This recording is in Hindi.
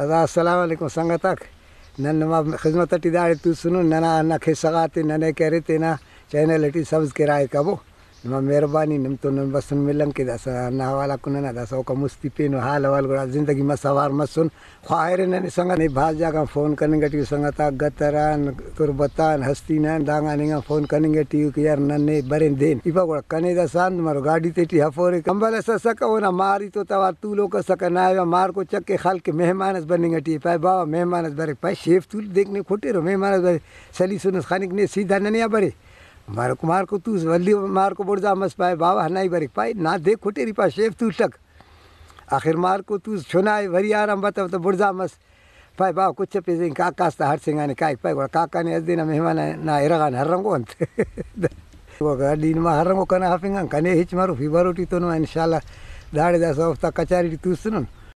अदा अलकुम संगतक न न मां ख़िदमती ॾाढी तूं सुन न न खे सॻा ते न न करे त न चैनल हटी सब्ज़ कबो ನಿಮ್ಮ ಮೆಹರಬಾನಿ ನಿಮ್ಮ ತೊ ನನ್ನ ಬಸ್ ಮಿಲಂಕಿದ ಸ ನನ್ನ ಹವಾಲ ಕುನನದ ಸೌಕ ಮುಸ್ತಿ ज़िंदगी में सवार मत ख्वाहिर नन नहीं भाज जागा फ़ोन करेंगे टी संगता गतरान तुरबतान हस्ती नन दांगा निंगा फ़ोन करेंगे टी की यार नन्ने बरे देन इपा गुड़ कने दा सान मारो गाड़ी ते हफोरे कंबल स सक ना मारी तो तवा तू लोग सक ना आया मार को चक्के खाल के मेहमानस बनेंगे टी पाए बाबा मेहमानस बरे पाए शेफ तू देखने खोटे रो मेहमानस बरे सली सुनस खानिक ने सीधा ननिया बरे मारो कुमार को तू वल्ली मार को बुर्जा मस पाए बाबा हनाई बरिक पाए ना देख खोटे रिपा शेफ तू तक आखिर मार को तू छोनाए भरी आराम बता तो बुर्जा मस पाए बाबा कुछ चपे पे काका काकास हर सिंगा ने काक पाए काका ने दिन मेहमान ना इरागान हर रंगो अंत दिन में हर रंगो कना हाफिंग कने हिच मारो फीवर रोटी तो ना इंशाल्लाह दाड़े दस हफ्ता कचारी तू सुन